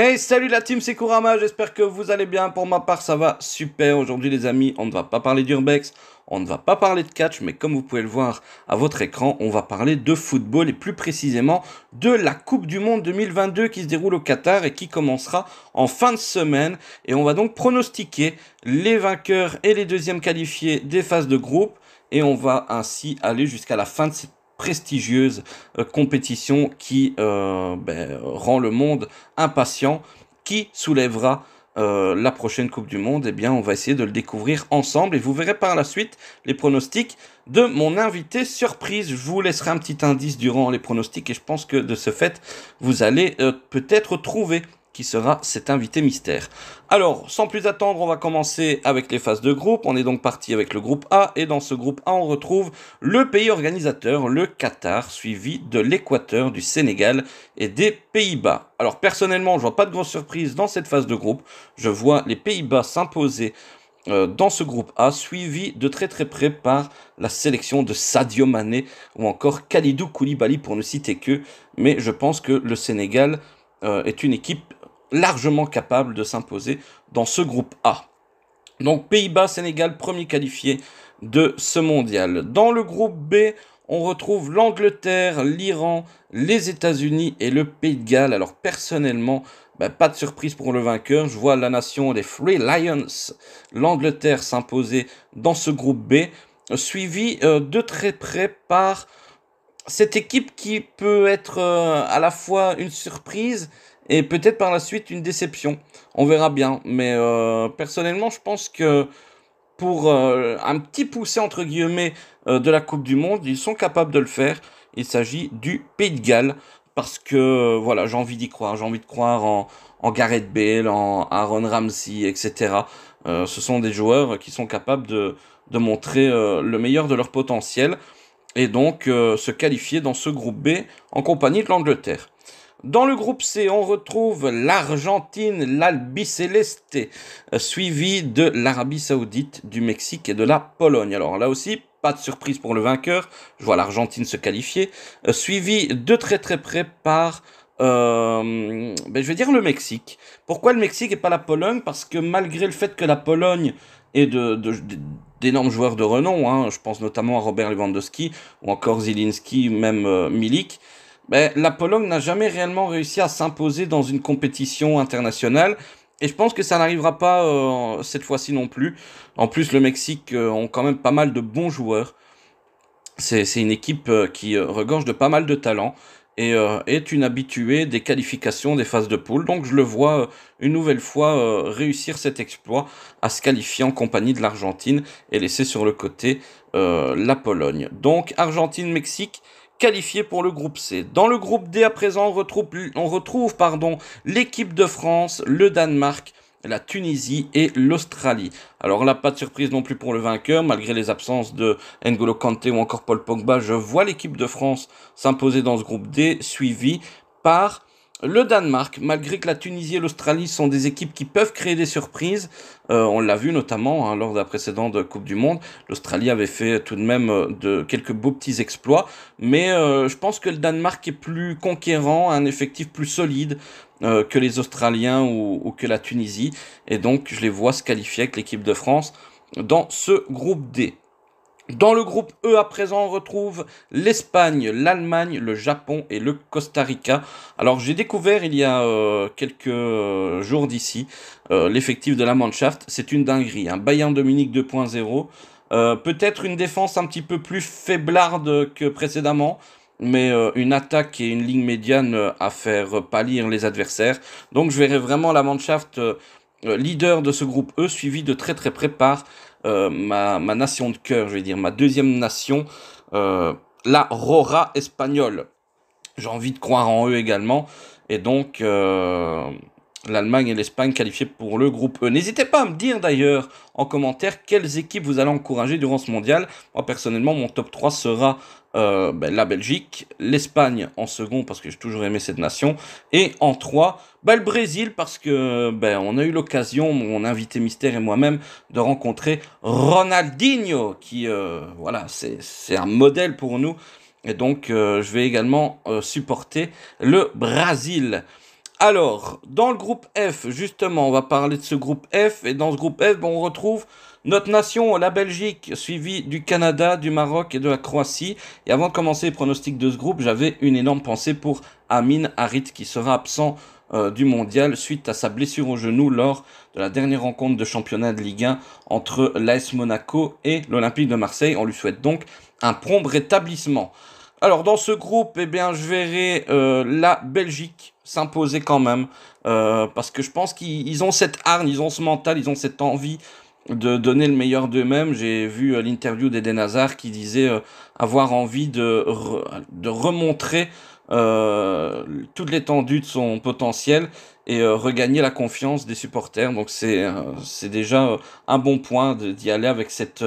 Hey, salut la team, c'est Kurama, j'espère que vous allez bien. Pour ma part, ça va super. Aujourd'hui, les amis, on ne va pas parler d'Urbex, on ne va pas parler de catch, mais comme vous pouvez le voir à votre écran, on va parler de football et plus précisément de la Coupe du Monde 2022 qui se déroule au Qatar et qui commencera en fin de semaine. Et on va donc pronostiquer les vainqueurs et les deuxièmes qualifiés des phases de groupe et on va ainsi aller jusqu'à la fin de cette prestigieuse euh, compétition qui euh, ben, rend le monde impatient, qui soulèvera euh, la prochaine Coupe du Monde, eh bien, on va essayer de le découvrir ensemble et vous verrez par la suite les pronostics de mon invité surprise. Je vous laisserai un petit indice durant les pronostics et je pense que de ce fait, vous allez peut-être trouver qui sera cet invité mystère. Alors, sans plus attendre, on va commencer avec les phases de groupe. On est donc parti avec le groupe A, et dans ce groupe A, on retrouve le pays organisateur, le Qatar, suivi de l'Équateur, du Sénégal et des Pays-Bas. Alors, personnellement, je vois pas de grosse surprise dans cette phase de groupe. Je vois les Pays-Bas s'imposer euh, dans ce groupe A, suivi de très très près par la sélection de Sadio Mané ou encore Khalidou Koulibaly pour ne citer que. Mais je pense que le Sénégal euh, est une équipe largement capable de s'imposer dans ce groupe A. Donc Pays-Bas, Sénégal, premier qualifié de ce mondial. Dans le groupe B, on retrouve l'Angleterre, l'Iran, les États-Unis et le Pays de Galles. Alors personnellement, bah, pas de surprise pour le vainqueur. Je vois la nation des Free Lions, l'Angleterre s'imposer dans ce groupe B, suivi euh, de très près par cette équipe qui peut être euh, à la fois une surprise et peut-être par la suite une déception. On verra bien. Mais euh, personnellement, je pense que pour euh, un petit poussé entre guillemets euh, de la Coupe du Monde, ils sont capables de le faire. Il s'agit du Pays de Galles. Parce que voilà, j'ai envie d'y croire. J'ai envie de croire en, Gareth Bale, en Aaron Ramsey, etc. ce sont des joueurs qui sont capables de, de montrer le meilleur de leur potentiel et donc se qualifier dans ce groupe B en compagnie de l'Angleterre. Dans le groupe C, on retrouve l'Argentine, l'Albi euh, suivi de l'Arabie Saoudite, du Mexique et de la Pologne. Alors là aussi, pas de surprise pour le vainqueur, je vois l'Argentine se qualifier, euh, suivi de très très près par euh, ben je vais dire le Mexique. Pourquoi le Mexique et pas la Pologne Parce que malgré le fait que la Pologne ait d'énormes de, joueurs de renom, hein, je pense notamment à Robert Lewandowski ou encore Zielinski, même euh, Milik, la Pologne n'a jamais réellement réussi à s'imposer dans une compétition internationale. Et je pense que ça n'arrivera pas euh, cette fois-ci non plus. En plus, le Mexique a euh, ont quand même pas mal de bons joueurs. C'est une équipe euh, qui regorge de pas mal de talents et est une habituée des qualifications des phases de poule. Donc je le vois une nouvelle fois réussir cet exploit à se qualifier en compagnie de l'Argentine et laisser sur le côté la Pologne. Donc Argentine-Mexique, qualifié pour le groupe C. Dans le groupe D à présent, on retrouve, on retrouve pardon, l'équipe de France, le Danemark, la Tunisie et l'Australie. Alors là, pas de surprise non plus pour le vainqueur, malgré les absences de N'Golo Kante ou encore Paul Pogba, je vois l'équipe de France s'imposer dans ce groupe D, suivi par le Danemark, malgré que la Tunisie et l'Australie sont des équipes qui peuvent créer des surprises, euh, on l'a vu notamment hein, lors de la précédente Coupe du Monde, l'Australie avait fait tout de même euh, de quelques beaux petits exploits, mais euh, je pense que le Danemark est plus conquérant, un effectif plus solide que les Australiens ou, ou que la Tunisie, et donc je les vois se qualifier avec l'équipe de France dans ce groupe D. Dans le groupe E à présent, on retrouve l'Espagne, l'Allemagne, le Japon et le Costa Rica. Alors j'ai découvert il y a euh, quelques jours d'ici euh, l'effectif de la Mannschaft. C'est une dinguerie. Un hein. Bayern Dominique 2.0. Euh, peut-être une défense un petit peu plus faiblarde que précédemment, mais une attaque et une ligne médiane à faire pâlir les adversaires. Donc je verrai vraiment la Mannschaft leader de ce groupe E, suivi de très très près par euh, ma, ma, nation de cœur, je vais dire, ma deuxième nation, euh, la Rora espagnole. J'ai envie de croire en eux également. Et donc, euh, l'Allemagne et l'Espagne qualifiées pour le groupe E. N'hésitez pas à me dire d'ailleurs en commentaire quelles équipes vous allez encourager durant ce mondial. Moi personnellement, mon top 3 sera euh, ben, la Belgique, l'Espagne en second parce que j'ai toujours aimé cette nation, et en 3, ben, le Brésil parce que ben, on a eu l'occasion, mon invité mystère et moi-même, de rencontrer Ronaldinho qui, euh, voilà, c'est un modèle pour nous. Et donc, euh, je vais également supporter le Brésil. Alors, dans le groupe F, justement, on va parler de ce groupe F. Et dans ce groupe F, ben, on retrouve notre nation, la Belgique, suivie du Canada, du Maroc et de la Croatie. Et avant de commencer les pronostics de ce groupe, j'avais une énorme pensée pour Amin Harit, qui sera absent euh, du mondial suite à sa blessure au genou lors de la dernière rencontre de championnat de Ligue 1 entre l'AS Monaco et l'Olympique de Marseille. On lui souhaite donc un prompt rétablissement. Alors dans ce groupe, eh bien, je verrai euh, la Belgique s'imposer quand même, euh, parce que je pense qu'ils ont cette hargne, ils ont ce mental, ils ont cette envie de donner le meilleur d'eux-mêmes. J'ai vu euh, l'interview d'Eden Hazard qui disait avoir envie de, de remontrer toute l'étendue de son potentiel et regagner la confiance des supporters. Donc c'est déjà un bon point d'y aller avec cette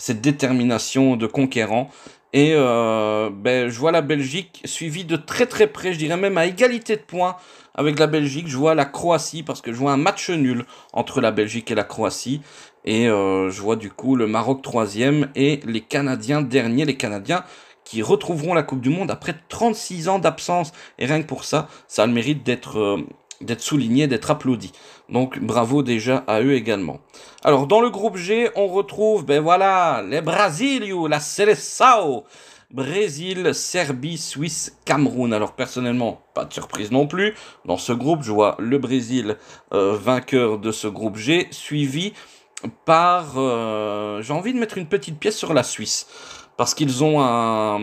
cette détermination de conquérant. Et euh, ben, je vois la Belgique suivie de très très près, je dirais même à égalité de points avec la Belgique. Je vois la Croatie parce que je vois un match nul entre la Belgique et la Croatie. Et euh, je vois du coup le Maroc troisième et les Canadiens derniers. Les Canadiens qui retrouveront la Coupe du Monde après 36 ans d'absence. Et rien que pour ça, ça a le mérite d'être euh, d'être souligné, d'être applaudi. Donc bravo déjà à eux également. Alors dans le groupe G, on retrouve, ben voilà, les Brasilios, la Seleção. Brésil, Serbie, Suisse, Cameroun. Alors personnellement, pas de surprise non plus. Dans ce groupe, je vois le Brésil euh, vainqueur de ce groupe G, suivi par... Euh, j'ai envie de mettre une petite pièce sur la Suisse, parce qu'ils ont un,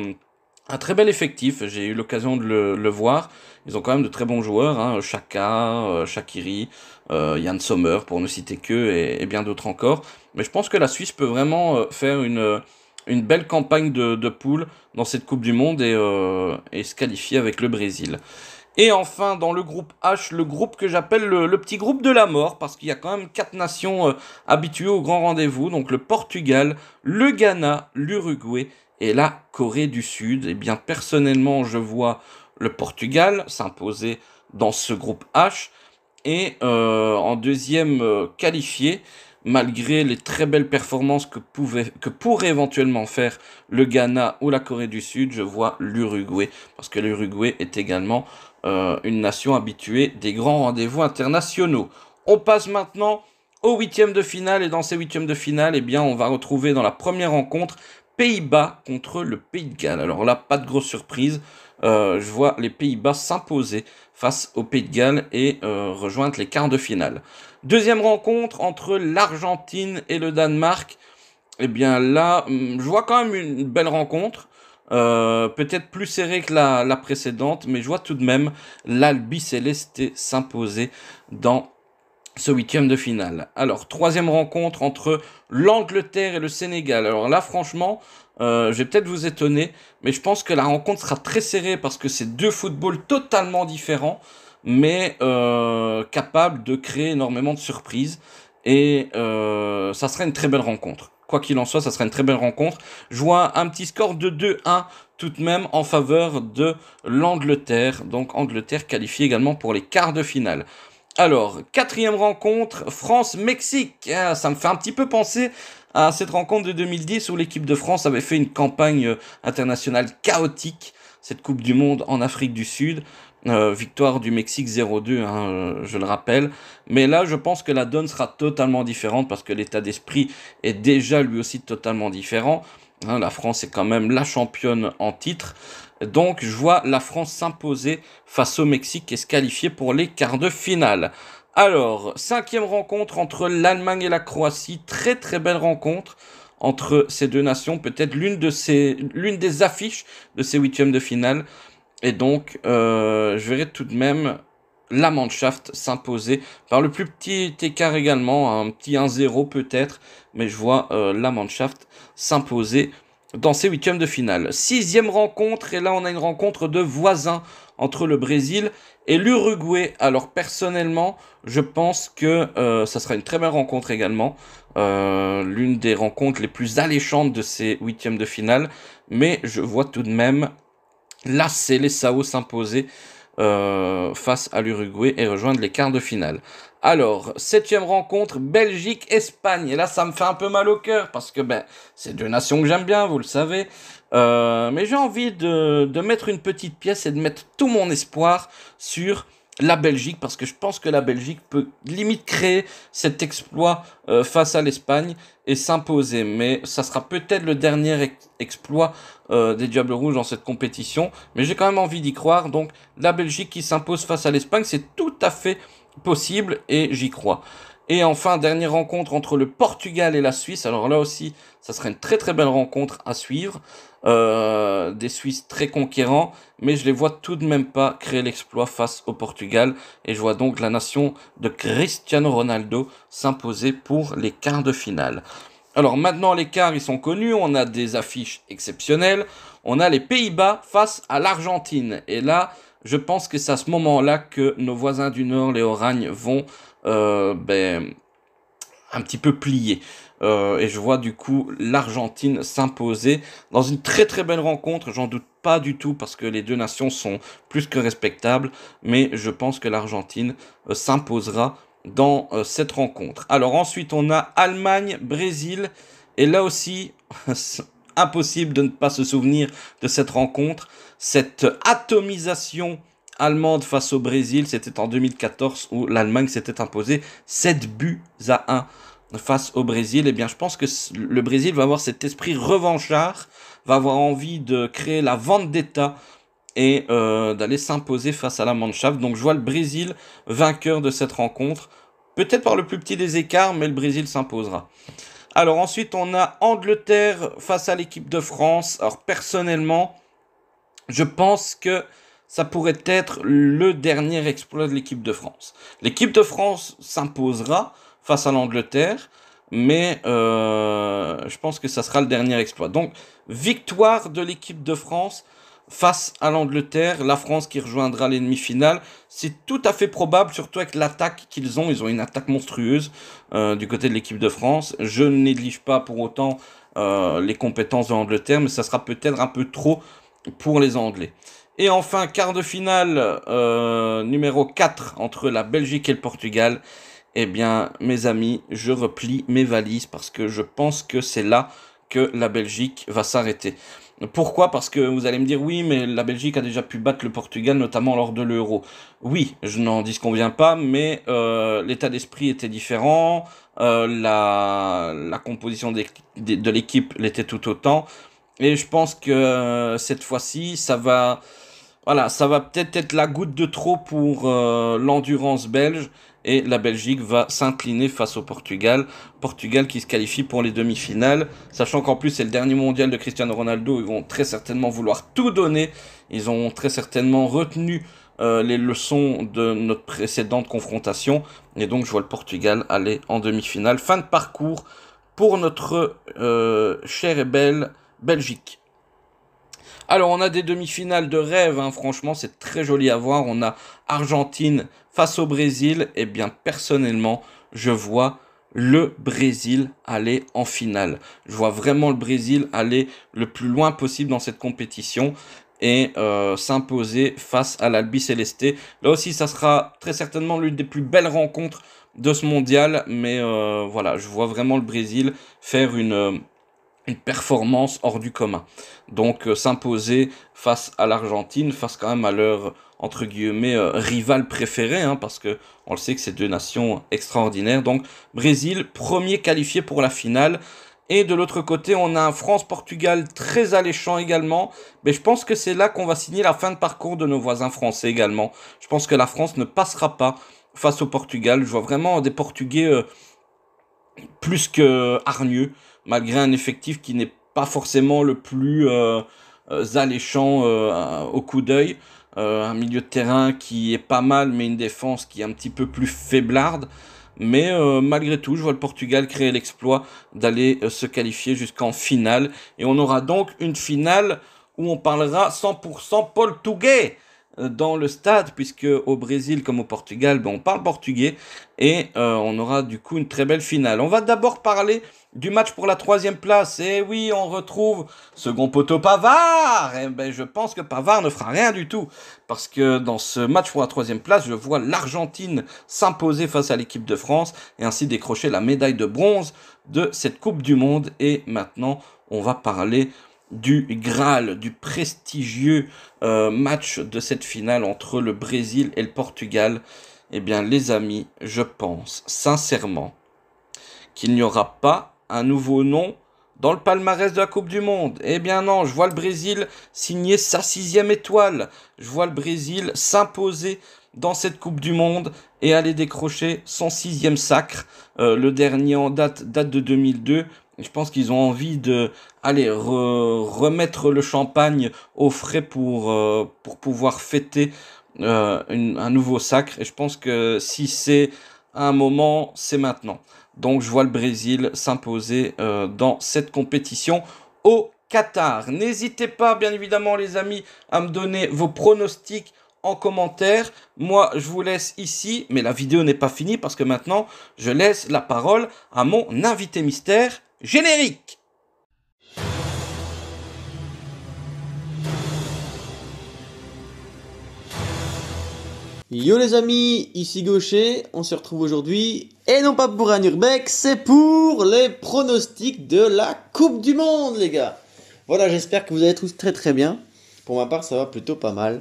très bel effectif. J'ai eu l'occasion de le voir. Ils ont quand même de très bons joueurs, hein. Chaka, euh, Shakiri, Yann euh, Sommer, pour ne citer que, et, bien d'autres encore. Mais je pense que la Suisse peut vraiment euh, faire une, une belle campagne de, de poule dans cette Coupe du Monde et, se qualifier avec le Brésil. Et enfin, dans le groupe H, le groupe que j'appelle le, petit groupe de la mort, parce qu'il y a quand même quatre nations habituées au grand rendez-vous, donc le Portugal, le Ghana, l'Uruguay et la Corée du Sud. Et eh bien personnellement, je vois le Portugal s'imposait dans ce groupe H. Et euh, en deuxième euh, qualifié, malgré les très belles performances que, pouvait, que pourrait éventuellement faire le Ghana ou la Corée du Sud, je vois l'Uruguay. Parce que l'Uruguay est également euh, une nation habituée des grands rendez-vous internationaux. On passe maintenant au huitième de finale. Et dans ces huitièmes de finale, eh bien, on va retrouver dans la première rencontre Pays-Bas contre le Pays de Galles. Alors là, pas de grosse surprise. Euh, je vois les Pays-Bas s'imposer face au Pays de Galles et euh, rejoindre les quarts de finale. Deuxième rencontre entre l'Argentine et le Danemark. Eh bien là, hum, je vois quand même une belle rencontre. Euh, peut-être plus serrée que la, précédente, mais je vois tout de même l'Albi Céleste s'imposer dans ce huitième de finale. Alors, troisième rencontre entre l'Angleterre et le Sénégal. Alors là, franchement, euh, je vais peut-être vous étonner, mais je pense que la rencontre sera très serrée parce que c'est deux footballs totalement différents, mais euh, capables de créer énormément de surprises. Et euh, ça sera une très belle rencontre. Quoi qu'il en soit, ça sera une très belle rencontre. Je vois un petit score de 2-1 tout de même en faveur de l'Angleterre. Donc Angleterre qualifiée également pour les quarts de finale. Alors, quatrième rencontre, France-Mexique. Ah, ça me fait un petit peu penser à cette rencontre de 2010 où l'équipe de France avait fait une campagne euh, internationale chaotique, cette Coupe du Monde en Afrique du Sud. Euh, victoire du Mexique 0-2, hein, euh, je le rappelle. Mais là, je pense que la donne sera totalement différente parce que l'état d'esprit est déjà lui aussi totalement différent. Hein, la France est quand même la championne en titre. Donc, je vois la France s'imposer face au Mexique et se qualifier pour les quarts de finale. Alors, cinquième rencontre entre l'Allemagne et la Croatie. Très très belle rencontre entre ces deux nations. Peut-être l'une de ces, l'une des affiches de ces huitièmes de finale. Et donc, euh, je verrai tout de même la Mannschaft s'imposer par le plus petit écart également, un petit 1-0 peut-être, mais je vois euh, la Mannschaft s'imposer dans ces huitièmes de finale. Sixième rencontre, et là on a une rencontre de voisins entre le Brésil et l'Uruguay, alors personnellement, je pense que euh, ça sera une très belle rencontre également. Euh, l'une des rencontres les plus alléchantes de ces huitièmes de finale. Mais je vois tout de même les Sao s'imposer euh, face à l'Uruguay et rejoindre les quarts de finale. Alors, septième rencontre, Belgique-Espagne. Et là, ça me fait un peu mal au cœur parce que ben, c'est deux nations que j'aime bien, vous le savez. Euh, mais j'ai envie de, mettre une petite pièce et de mettre tout mon espoir sur la Belgique, parce que je pense que la Belgique peut limite créer cet exploit euh, face à l'Espagne et s'imposer. Mais ça sera peut-être le dernier exploit euh, des Diables Rouges dans cette compétition. Mais j'ai quand même envie d'y croire. Donc la Belgique qui s'impose face à l'Espagne, c'est tout à fait possible et j'y crois. Et enfin, dernière rencontre entre le Portugal et la Suisse. Alors là aussi, ça sera une très très belle rencontre à suivre. Euh, des Suisses très conquérants, mais je les vois tout de même pas créer l'exploit face au Portugal. Et je vois donc la nation de Cristiano Ronaldo s'imposer pour les quarts de finale. Alors maintenant, les quarts, ils sont connus. On a des affiches exceptionnelles. On a les Pays-Bas face à l'Argentine. Et là, je pense que c'est à ce moment-là que nos voisins du Nord, les Oragnes, vont euh, ben, un petit peu plié. Euh, et je vois du coup l'Argentine s'imposer dans une très très belle rencontre, j'en doute pas du tout parce que les deux nations sont plus que respectables, mais je pense que l'Argentine euh, s'imposera dans euh, cette rencontre. Alors ensuite on a Allemagne, Brésil, et là aussi impossible de ne pas se souvenir de cette rencontre, cette atomisation allemande face au Brésil, c'était en 2014 où l'Allemagne s'était imposée 7 buts à 1 face au Brésil, eh bien je pense que le Brésil va avoir cet esprit revanchard, va avoir envie de créer la vendetta et euh, d'aller s'imposer face à la Mannschaft. Donc je vois le Brésil vainqueur de cette rencontre, peut-être par le plus petit des écarts, mais le Brésil s'imposera. Alors ensuite on a Angleterre face à l'équipe de France. Alors personnellement, je pense que ça pourrait être le dernier exploit de l'équipe de France. L'équipe de France s'imposera, face à l'Angleterre, mais euh, je pense que ça sera le dernier exploit. Donc, victoire de l'équipe de France face à l'Angleterre, la France qui rejoindra l'ennemi final. C'est tout à fait probable, surtout avec l'attaque qu'ils ont. Ils ont une attaque monstrueuse euh, du côté de l'équipe de France. Je ne néglige pas pour autant euh, les compétences de l'Angleterre, mais ça sera peut-être un peu trop pour les Anglais. Et enfin, quart de finale numéro 4 entre la Belgique et le Portugal eh bien, mes amis, je replie mes valises parce que je pense que c'est là que la Belgique va s'arrêter. Pourquoi Parce que vous allez me dire oui, mais la Belgique a déjà pu battre le Portugal, notamment lors de l'euro. Oui, je n'en disconviens pas, mais euh, l'état d'esprit était différent, euh, la, composition de l'équipe l'était tout autant, et je pense que euh, cette fois-ci, ça va, voilà, ça va peut-être être la goutte de trop pour l'endurance belge et la Belgique va s'incliner face au Portugal. Portugal qui se qualifie pour les demi-finales, sachant qu'en plus c'est le dernier mondial de Cristiano Ronaldo, ils vont très certainement vouloir tout donner, ils ont très certainement retenu euh, les leçons de notre précédente confrontation, et donc je vois le Portugal aller en demi-finale. Fin de parcours pour notre euh, chère et belle Belgique. Alors on a des demi-finales de rêve, hein. franchement c'est très joli à voir. On a Argentine face au Brésil. Et eh bien personnellement, je vois le Brésil aller en finale. Je vois vraiment le Brésil aller le plus loin possible dans cette compétition et euh, s'imposer face à l'Albi Céleste. Là aussi, ça sera très certainement l'une des plus belles rencontres de ce mondial, mais euh, voilà, je vois vraiment le Brésil faire une euh, une performance hors du commun. Donc euh, s'imposer face à l'Argentine, face quand même à leur entre guillemets euh, rival préféré, hein, parce que on le sait que c'est deux nations extraordinaires. Donc Brésil premier qualifié pour la finale. Et de l'autre côté, on a un France-Portugal très alléchant également. Mais je pense que c'est là qu'on va signer la fin de parcours de nos voisins français également. Je pense que la France ne passera pas face au Portugal. Je vois vraiment des Portugais euh, plus que hargneux malgré un effectif qui n'est pas forcément le plus euh, euh, alléchant euh, au coup d'œil. un milieu de terrain qui est pas mal, mais une défense qui est un petit peu plus faiblarde. Mais malgré tout, je vois le Portugal créer l'exploit d'aller se qualifier jusqu'en finale. Et on aura donc une finale où on parlera 100% portugais. Euh, dans le stade, puisque au Brésil comme au Portugal, ben, on parle portugais et euh, on aura du coup une très belle finale. On va d'abord parler du match pour la troisième place. Et eh oui, on retrouve second poteau Pavard. Et eh ben, je pense que Pavard ne fera rien du tout parce que dans ce match pour la troisième place, je vois l'Argentine s'imposer face à l'équipe de France et ainsi décrocher la médaille de bronze de cette Coupe du Monde. Et maintenant, on va parler du Graal, du prestigieux euh, match de cette finale entre le Brésil et le Portugal, eh bien les amis, je pense sincèrement qu'il n'y aura pas un nouveau nom dans le palmarès de la Coupe du Monde. Eh bien non, je vois le Brésil signer sa sixième étoile. Je vois le Brésil s'imposer dans cette Coupe du Monde et aller décrocher son sixième sacre. Euh, le dernier en date date de 2002 je pense qu'ils ont envie de aller remettre le champagne au frais pour, euh, pour pouvoir fêter euh, un nouveau sacre. Et je pense que si c'est un moment, c'est maintenant. Donc je vois le Brésil s'imposer euh, dans cette compétition au Qatar. N'hésitez pas, bien évidemment, les amis, à me donner vos pronostics en commentaire. Moi, je vous laisse ici, mais la vidéo n'est pas finie parce que maintenant, je laisse la parole à mon invité mystère. Générique Yo les amis, ici Gaucher, on se retrouve aujourd'hui, et non pas pour un urbex, c'est pour les pronostics de la Coupe du Monde les gars Voilà, j'espère que vous allez tous très très bien, pour ma part ça va plutôt pas mal.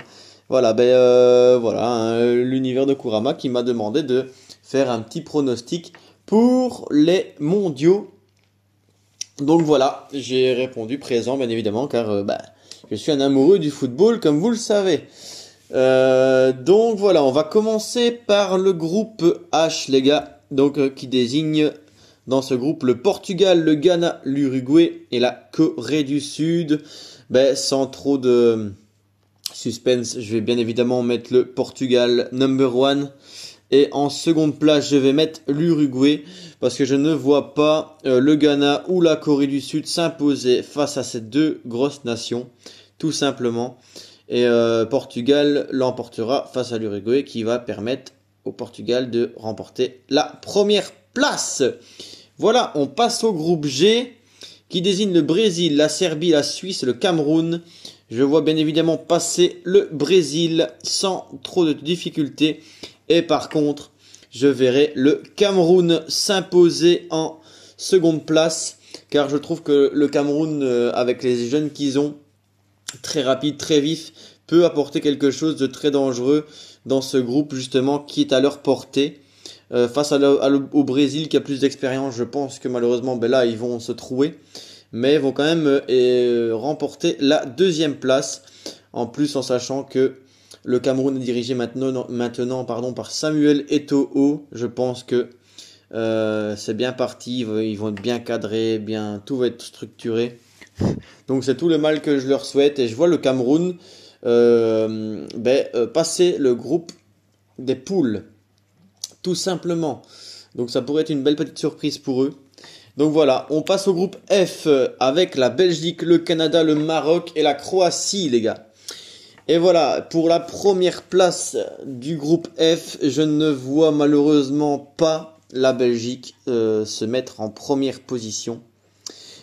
Voilà, ben euh, voilà, hein, l'univers de Kurama qui m'a demandé de faire un petit pronostic pour les mondiaux donc voilà, j'ai répondu présent, bien évidemment, car euh, bah, je suis un amoureux du football, comme vous le savez. Euh, donc voilà, on va commencer par le groupe H, les gars, donc euh, qui désigne dans ce groupe le Portugal, le Ghana, l'Uruguay et la Corée du Sud. Ben, sans trop de suspense, je vais bien évidemment mettre le Portugal number one. Et en seconde place, je vais mettre l'Uruguay parce que je ne vois pas euh, le Ghana ou la Corée du Sud s'imposer face à ces deux grosses nations, tout simplement. Et euh, Portugal l'emportera face à l'Uruguay qui va permettre au Portugal de remporter la première place. Voilà, on passe au groupe G qui désigne le Brésil, la Serbie, la Suisse le Cameroun. Je vois bien évidemment passer le Brésil sans trop de difficultés et par contre, je verrai le Cameroun s'imposer en seconde place. Car je trouve que le Cameroun, euh, avec les jeunes qu'ils ont, très rapide, très vif, peut apporter quelque chose de très dangereux dans ce groupe justement qui est à leur portée. Euh, face au Brésil qui a plus d'expérience, je pense que malheureusement, ben là, ils vont se trouer. Mais ils vont quand même euh, remporter la deuxième place. En plus, en sachant que le Cameroun est dirigé maintenant, pardon, par Samuel Eto'o. Je pense que euh, c'est bien parti. Ils vont être bien cadrés, bien, tout va être structuré. Donc c'est tout le mal que je leur souhaite. Et je vois le Cameroun euh, ben, euh, passer le groupe des poules, tout simplement. Donc ça pourrait être une belle petite surprise pour eux. Donc voilà, on passe au groupe F avec la Belgique, le Canada, le Maroc et la Croatie, les gars. Et voilà, pour la première place du groupe F, je ne vois malheureusement pas la Belgique euh, se mettre en première position.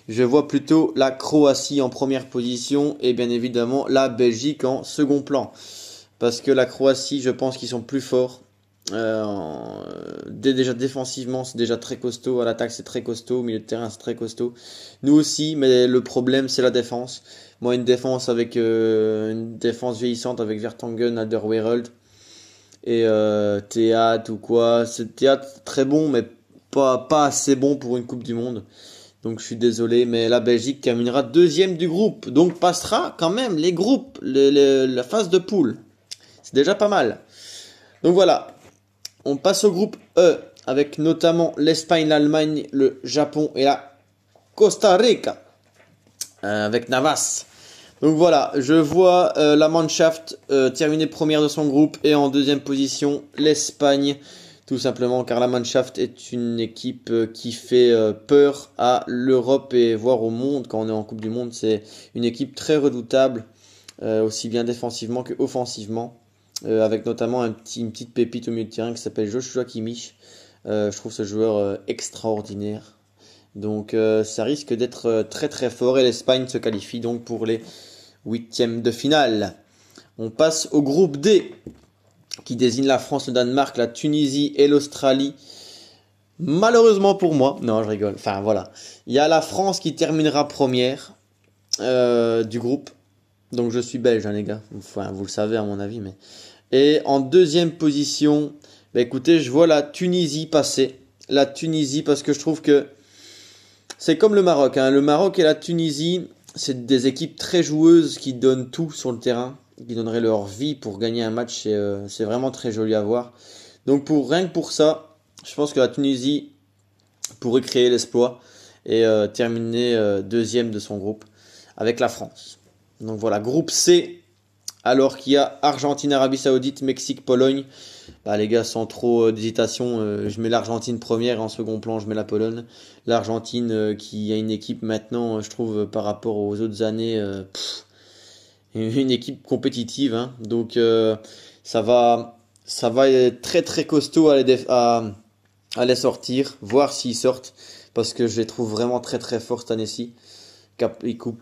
Je vois plutôt la Croatie en première position et bien évidemment la Belgique en second plan. Parce que la Croatie, je pense qu'ils sont plus forts. Euh, déjà défensivement, c'est déjà très costaud. À l'attaque, c'est très costaud. Au milieu de terrain, c'est très costaud. Nous aussi, mais le problème, c'est la défense. Moi, une défense avec euh, une défense vieillissante avec Vertonghen, Alderweireld et euh, ou quoi. C'est Théat très bon, mais pas, pas assez bon pour une Coupe du Monde. Donc je suis désolé, mais la Belgique terminera deuxième du groupe, donc passera quand même les groupes, la phase de poule. C'est déjà pas mal. Donc voilà, on passe au groupe E, avec notamment l'Espagne, l'Allemagne, le Japon et la Costa Rica, euh, avec Navas. Donc voilà, je vois euh, la Mannschaft euh, terminer première de son groupe et en deuxième position l'Espagne. Tout simplement car la Mannschaft est une équipe euh, qui fait peur à l'Europe et voire au monde. Quand on est en Coupe du Monde, c'est une équipe très redoutable, aussi bien défensivement que offensivement. avec notamment un petit, une petite pépite au milieu de terrain qui s'appelle Joshua Kimmich. je trouve ce joueur extraordinaire. Donc ça risque d'être très très fort et l'Espagne se qualifie donc pour les huitième de finale. On passe au groupe D, qui désigne la France, le Danemark, la Tunisie et l'Australie. Malheureusement pour moi, non je rigole, enfin voilà, il y a la France qui terminera première euh, du groupe. Donc je suis belge hein, les gars, enfin, vous le savez à mon avis. mais Et en deuxième position, bah, écoutez, je vois la Tunisie passer. La Tunisie parce que je trouve que c'est comme le Maroc. Hein. Le Maroc et la Tunisie, c'est des équipes très joueuses qui donnent tout sur le terrain, qui donneraient leur vie pour gagner un match. Euh, c'est, vraiment très joli à voir. Donc pour rien que pour ça, je pense que la Tunisie pourrait créer l'espoir. et euh, terminer euh, deuxième de son groupe avec la France. Donc voilà, groupe C, alors qu'il y a Argentine, Arabie Saoudite, Mexique, Pologne. Bah, les gars, sans trop euh, d'hésitation, euh, je mets l'Argentine première et en second plan, je mets la Pologne. L'Argentine euh, qui a une équipe maintenant, je trouve, par rapport aux autres années, une équipe compétitive. Hein. Donc ça va, ça va être très très costaud à les, à les sortir, voir s'ils sortent, parce que je les trouve vraiment très très forts cette année-ci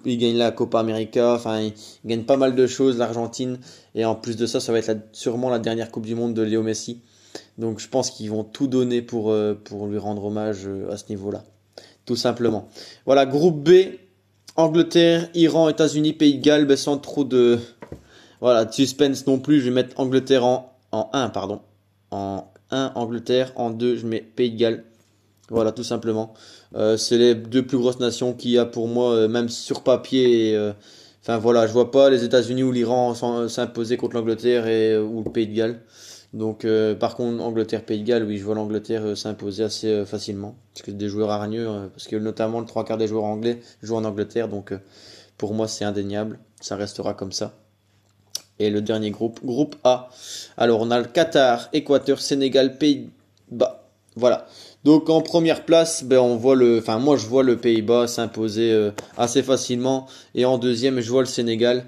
il, gagne la Copa América, enfin il, gagne pas mal de choses, l'Argentine, et en plus de ça, ça va être sûrement la dernière Coupe du Monde de Léo Messi. Donc je pense qu'ils vont tout donner pour, euh, pour lui rendre hommage euh, à ce niveau-là, tout simplement. Voilà, groupe B, Angleterre, Iran, États-Unis, Pays de Galles, ben, sans trop de, voilà, suspense non plus, je vais mettre Angleterre en, en 1, pardon, en 1 Angleterre, en 2 je mets Pays de Galles, voilà, tout simplement. Euh, c'est les deux plus grosses nations qu'il y a pour moi, euh, même sur papier. Euh, enfin voilà, je vois pas les États-Unis ou l'Iran s'imposer contre l'Angleterre ou le Pays de Galles. Donc par contre, Angleterre Pays de Galles, oui, je vois l'Angleterre s'imposer assez facilement parce que des joueurs hargneux, parce que notamment le trois quarts des joueurs anglais jouent en Angleterre, donc pour moi c'est indéniable, ça restera comme ça. Et le dernier groupe, groupe A. Alors on a le Qatar, Équateur, Sénégal, Pays-Bas. Voilà. Donc en première place, ben on voit le, enfin moi je vois le Pays-Bas s'imposer euh, assez facilement et en deuxième je vois le Sénégal.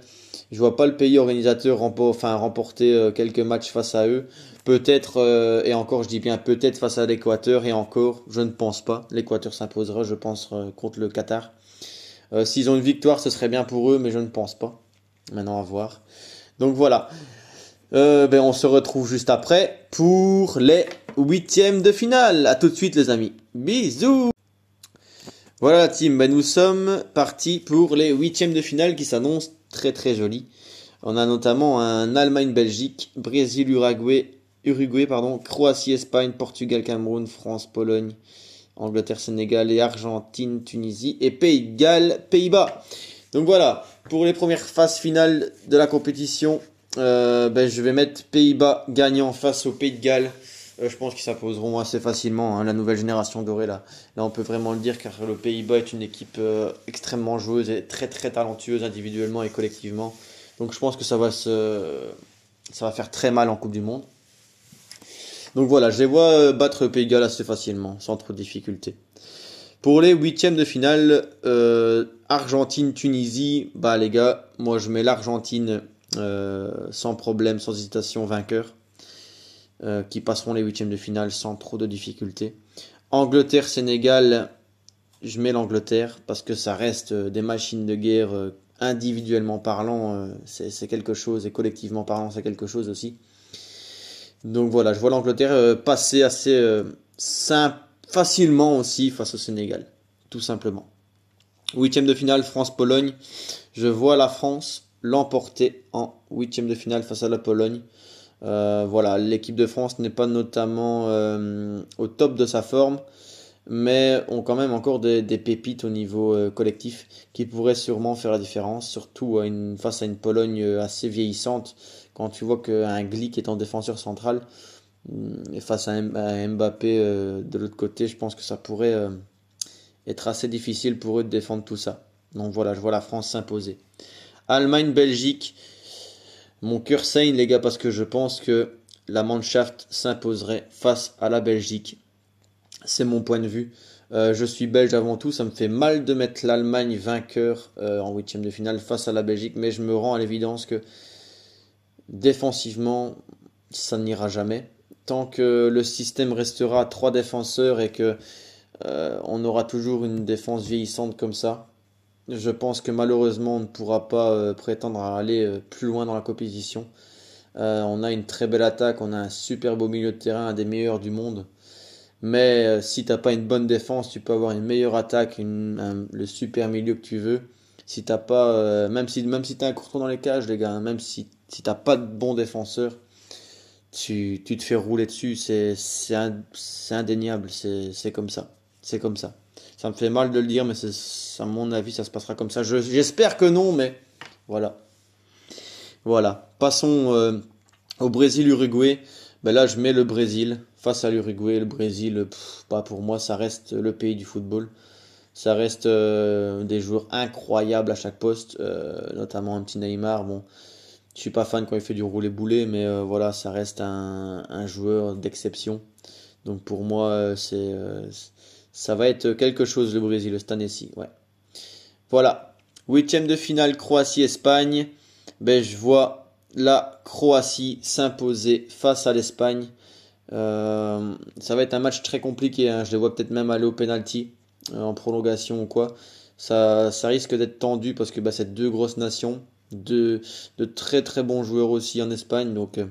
Je vois pas le pays organisateur remporter euh, quelques matchs face à eux. Peut-être euh, et encore je dis bien peut-être face à l'Équateur et encore je ne pense pas. L'Équateur s'imposera je pense contre le Qatar. S'ils ont une victoire ce serait bien pour eux mais je ne pense pas. Maintenant à voir. Donc voilà. ben on se retrouve juste après pour les huitième de finale. À tout de suite les amis. Bisous Voilà la team, ben, nous sommes partis pour les huitièmes de finale qui s'annoncent très très jolis On a notamment un Allemagne-Belgique, Brésil-Uruguay, Uruguay, pardon, Croatie-Espagne, Portugal-Cameroun, France-Pologne, Angleterre-Sénégal et Argentine-Tunisie et Pays de Galles, Pays-Bas. Donc voilà, pour les premières phases finales de la compétition, euh, ben, je vais mettre Pays-Bas gagnant face au Pays de Galles. Euh, je pense qu'ils s'imposeront assez facilement. Hein, la nouvelle génération dorée, là. là, on peut vraiment le dire, car le Pays-Bas est une équipe euh, extrêmement joueuse et très très talentueuse individuellement et collectivement. Donc je pense que ça va, se... ça va faire très mal en Coupe du Monde. Donc voilà, je les vois euh, battre le Pays bas assez facilement, sans trop de difficultés. Pour les huitièmes de finale, Argentine-Tunisie, bah les gars, moi je mets l'Argentine sans problème, sans hésitation, vainqueur. Euh, qui passeront les huitièmes de finale sans trop de difficultés. Angleterre-Sénégal, je mets l'Angleterre parce que ça reste euh, des machines de guerre euh, individuellement parlant, c'est quelque chose, et collectivement parlant, c'est quelque chose aussi. Donc voilà, je vois l'Angleterre passer assez facilement aussi face au Sénégal, tout simplement. Huitièmes de finale, France-Pologne. Je vois la France l'emporter en huitièmes de finale face à la Pologne. Euh, voilà, l'équipe de France n'est pas notamment euh, au top de sa forme, mais ont quand même encore des, pépites au niveau euh, collectif qui pourraient sûrement faire la différence, surtout face à une Pologne assez vieillissante. Quand tu vois qu'un Glick est en défenseur central, hum, et face à, à Mbappé de l'autre côté, je pense que ça pourrait être assez difficile pour eux de défendre tout ça. Donc voilà, je vois la France s'imposer. Allemagne-Belgique, mon cœur saigne, les gars, parce que je pense que la Mannschaft s'imposerait face à la Belgique. C'est mon point de vue. Euh, je suis belge avant tout, ça me fait mal de mettre l'Allemagne vainqueur en euh, en huitième de finale face à la Belgique, mais je me rends à l'évidence que défensivement, ça n'ira jamais. Tant que le système restera à trois défenseurs et que euh, on aura toujours une défense vieillissante comme ça, je pense que malheureusement, on ne pourra pas euh, prétendre à aller euh, plus loin dans la compétition. Euh, on a une très belle attaque, on a un super beau milieu de terrain, un des meilleurs du monde. Mais si t'as pas une bonne défense, tu peux avoir une meilleure attaque, le super milieu que tu veux. Si t'as pas, même si même si t'as un courton dans les cages, les gars, même si si t'as pas de bon défenseur tu, tu te fais rouler dessus. C'est c'est indéniable, c'est comme ça, c'est comme ça. Ça me fait mal de le dire, mais c'est, à mon avis, ça se passera comme ça. j'espère que non, mais voilà. Voilà. Passons euh, au Brésil-Uruguay. Ben là, je mets le Brésil face à l'Uruguay. Le Brésil, pas pour moi, ça reste le pays du football. Ça reste euh, des joueurs incroyables à chaque poste, euh, notamment un petit Neymar. Bon, je suis pas fan quand il fait du roulé boulet mais voilà, ça reste un joueur d'exception. Donc pour moi, c'est ça va être quelque chose le Brésil le année Ouais. Voilà. Huitième de finale Croatie-Espagne. Ben, je vois la Croatie s'imposer face à l'Espagne. Euh, ça va être un match très compliqué. Hein. Je les vois peut-être même aller au penalty euh, en prolongation ou quoi. Ça, risque d'être tendu parce que bah, c'est deux grosses nations, deux, de très très bons joueurs aussi en Espagne. Donc euh,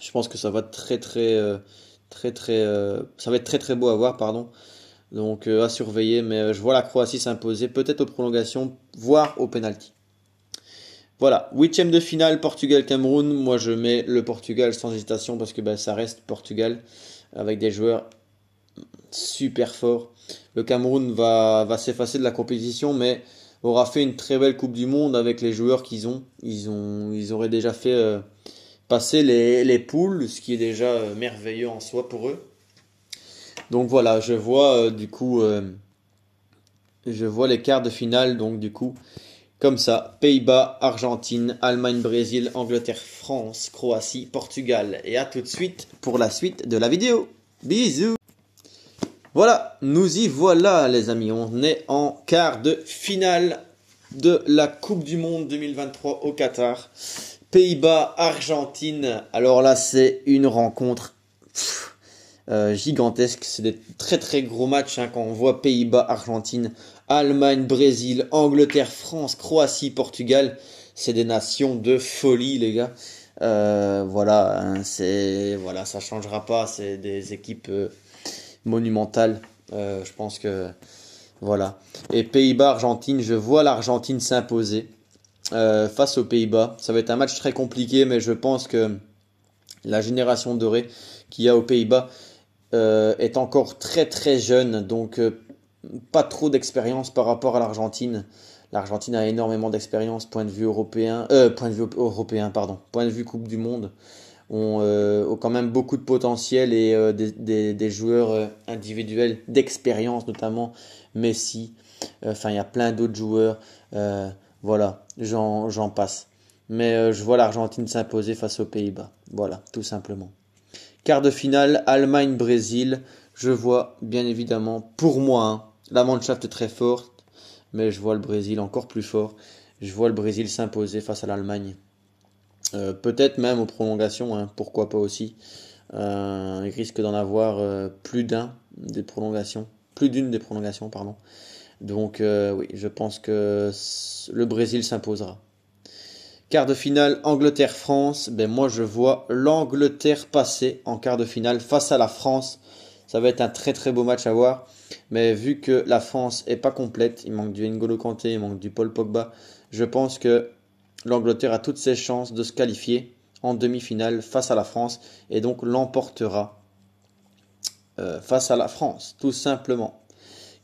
je pense que ça va très très très très, ça va être très très beau à voir pardon. Donc euh, à surveiller, mais euh, je vois la Croatie s'imposer, peut-être aux prolongations, voire aux penalty. Voilà, huitième de finale, Portugal-Cameroun. Moi, je mets le Portugal sans hésitation parce que ben, ça reste Portugal avec des joueurs super forts. Le Cameroun va, s'effacer de la compétition, mais aura fait une très belle Coupe du Monde avec les joueurs qu'ils ont. Ils, ont. ils auraient déjà fait euh, passer les, poules, ce qui est déjà merveilleux en soi pour eux. Donc voilà, je vois euh, du coup, euh, je vois les quarts de finale, donc du coup, comme ça, Pays-Bas, Argentine, Allemagne, Brésil, Angleterre, France, Croatie, Portugal. Et à tout de suite pour la suite de la vidéo. Bisous Voilà, nous y voilà les amis, on est en quart de finale de la Coupe du Monde 2023 au Qatar. Pays-Bas, Argentine. Alors là, c'est une rencontre... Euh, gigantesque. C'est des très très gros matchs hein, quand on voit Pays-Bas, Argentine, Allemagne, Brésil, Angleterre, France, Croatie, Portugal. C'est des nations de folie, les gars. Euh, voilà, hein, c'est voilà, ça changera pas. C'est des équipes euh, monumentales. je pense que voilà. Et Pays-Bas, Argentine, je vois l'Argentine s'imposer face aux Pays-Bas. Ça va être un match très compliqué, mais je pense que la génération dorée qu'il y a aux Pays-Bas euh, est encore très très jeune, donc euh, pas trop d'expérience par rapport à l'Argentine. L'Argentine a énormément d'expérience, point de vue européen, euh, point de vue européen, pardon, point de vue Coupe du Monde. On a quand même beaucoup de potentiel et des, des, joueurs individuels d'expérience, notamment Messi. Enfin, il y a plein d'autres joueurs. voilà, j'en passe. Mais je vois l'Argentine s'imposer face aux Pays-Bas. Voilà, tout simplement. Quart de finale, Allemagne-Brésil. Je vois bien évidemment, pour moi, hein, la Mannschaft très forte, mais je vois le Brésil encore plus fort. Je vois le Brésil s'imposer face à l'Allemagne. Euh, peut-être même aux prolongations, hein, pourquoi pas aussi. Euh, il risque d'en avoir euh, plus d'un des prolongations, plus d'une des prolongations, pardon. Donc oui, je pense que le Brésil s'imposera. Quart de finale Angleterre-France, ben moi je vois l'Angleterre passer en quart de finale face à la France. Ça va être un très très beau match à voir. Mais vu que la France est pas complète, il manque du N'Golo Kanté, il manque du Paul Pogba, je pense que l'Angleterre a toutes ses chances de se qualifier en demi-finale face à la France et donc l'emportera euh, face à la France, tout simplement.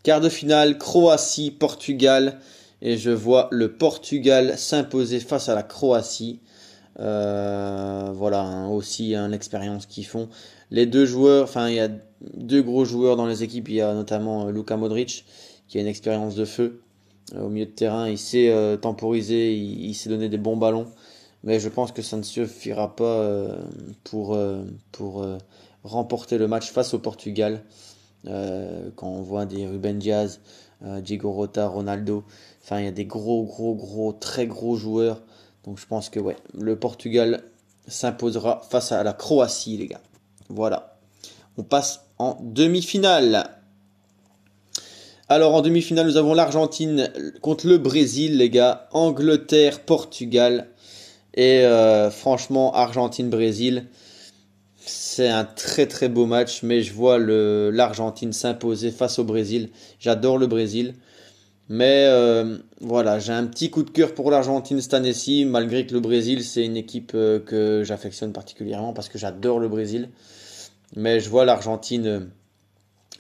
Quart de finale Croatie-Portugal et je vois le Portugal s'imposer face à la Croatie. Euh, voilà hein, aussi une hein, expérience qu'ils font. Les deux joueurs, enfin il y a deux gros joueurs dans les équipes. Il y a notamment Luca euh, Luka Modric qui a une expérience de feu euh, au milieu de terrain. Il sait temporiser, il, s'est sait donner des bons ballons. Mais je pense que ça ne suffira pas pour, pour remporter le match face au Portugal. quand on voit des Ruben Diaz, Diego Rota, Ronaldo Enfin, il y a des gros, gros, gros, très gros joueurs. Donc je pense que ouais, le Portugal s'imposera face à la Croatie, les gars. Voilà. On passe en demi-finale. Alors en demi-finale, nous avons l'Argentine contre le Brésil, les gars. Angleterre, Portugal. Et euh, franchement, Argentine-Brésil, c'est un très très beau match. Mais je vois l'Argentine s'imposer face au Brésil. J'adore le Brésil. Mais euh, voilà, j'ai un petit coup de cœur pour l'Argentine cette année-ci, malgré que le Brésil, c'est une équipe euh, que j'affectionne particulièrement parce que j'adore le Brésil. Mais je vois l'Argentine euh,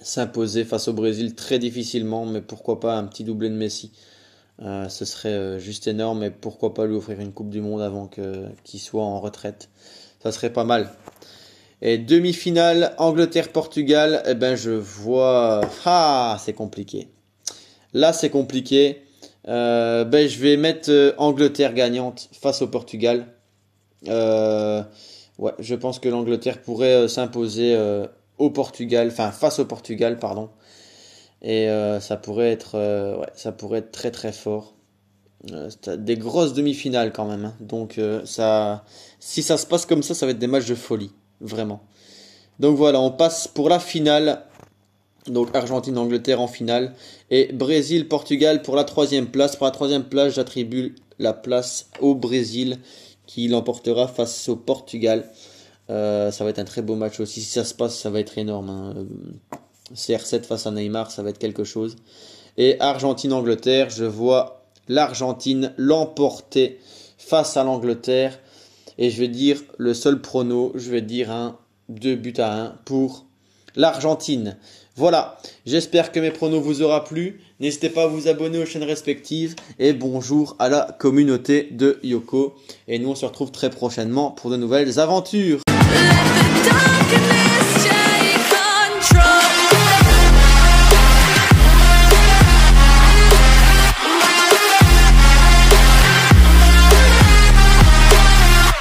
s'imposer face au Brésil très difficilement, mais pourquoi pas un petit doublé de Messi. ce serait juste énorme, et pourquoi pas lui offrir une Coupe du Monde avant qu'il soit en retraite. Ça serait pas mal. Et demi-finale, Angleterre-Portugal, eh ben je vois... Ah, c'est compliqué. Là, c'est compliqué. Euh, ben, je vais mettre euh, Angleterre gagnante face au Portugal. Euh, ouais, je pense que l'Angleterre pourrait s'imposer au Portugal, enfin face au Portugal, pardon. Et ça pourrait être, ça pourrait être très très fort des grosses demi-finales quand même. Hein. Donc ça, si ça se passe comme ça, ça va être des matchs de folie, vraiment. Donc voilà, on passe pour la finale donc Argentine-Angleterre en finale. Et Brésil-Portugal pour la troisième place. Pour la troisième place, j'attribue la place au Brésil qui l'emportera face au Portugal. Euh, ça va être un très beau match aussi. Si ça se passe, ça va être énorme. Hein. CR7 face à Neymar, ça va être quelque chose. Et Argentine-Angleterre, je vois l'Argentine l'emporter face à l'Angleterre. Et je vais dire le seul prono, je vais dire un 2 buts à 1 pour l'Argentine. Voilà, j'espère que mes pronos vous aura plu. N'hésitez pas à vous abonner aux chaînes respectives et bonjour à la communauté de Yoko. Et nous on se retrouve très prochainement pour de nouvelles aventures.